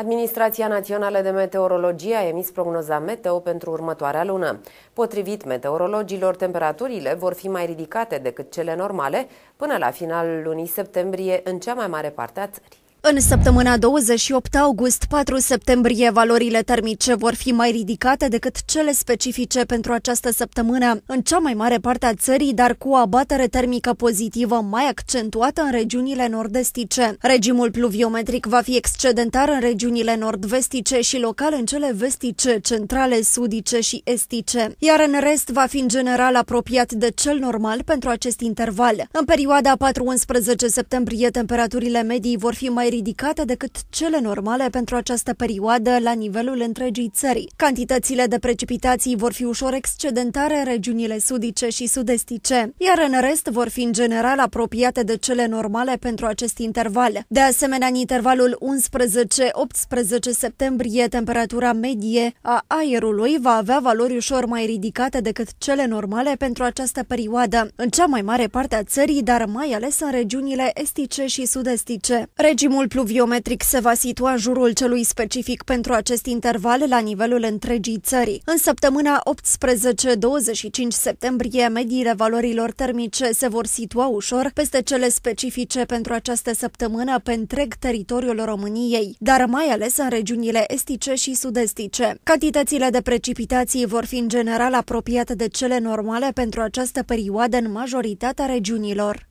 Administrația Națională de Meteorologie a emis prognoza meteo pentru următoarea lună. Potrivit meteorologilor, temperaturile vor fi mai ridicate decât cele normale până la finalul lunii septembrie în cea mai mare parte a țării. În săptămâna 28 august 4 septembrie, valorile termice vor fi mai ridicate decât cele specifice pentru această săptămână în cea mai mare parte a țării, dar cu o abatere termică pozitivă mai accentuată în regiunile nordestice. Regimul pluviometric va fi excedentar în regiunile nordvestice și local în cele vestice, centrale, sudice și estice, iar în rest va fi în general apropiat de cel normal pentru acest interval. În perioada 4-11 septembrie, temperaturile medii vor fi mai ridicate decât cele normale pentru această perioadă la nivelul întregii țări. Cantitățile de precipitații vor fi ușor excedentare în regiunile sudice și sudestice, iar în rest vor fi în general apropiate de cele normale pentru acest interval. De asemenea, în intervalul 11-18 septembrie, temperatura medie a aerului va avea valori ușor mai ridicate decât cele normale pentru această perioadă, în cea mai mare parte a țării, dar mai ales în regiunile estice și sudestice. Regimul sistemul pluviometric se va situa în jurul celui specific pentru acest interval la nivelul întregii țări. În săptămâna 18-25 septembrie, mediile valorilor termice se vor situa ușor peste cele specifice pentru această săptămână pe întreg teritoriul României, dar mai ales în regiunile estice și sud Cantitățile de precipitații vor fi în general apropiate de cele normale pentru această perioadă în majoritatea regiunilor.